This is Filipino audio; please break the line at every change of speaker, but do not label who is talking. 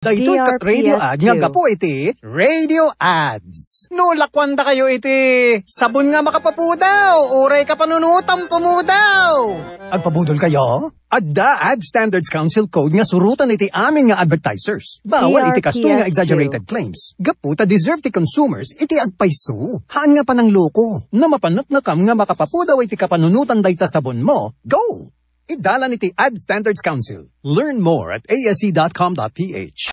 Dito radio ads. Nga po
iti radio
ads. No,
lakwanda kayo iti. Sabon nga makapapudaw. Uray ka panunutang pumudaw.
Agpabudol kayo? Adda Ad Standards Council Code nga surutan iti amin nga advertisers. Bawal iti kasto nga exaggerated claims. Gaputa deserve ti consumers iti agpaiso. Haan nga panang loko. Na mapanot na kam nga makapapudaw iti kapanunutan dayta sabon mo. Go! Idala niti Ad Standards Council. Learn more at asc.com.ph. E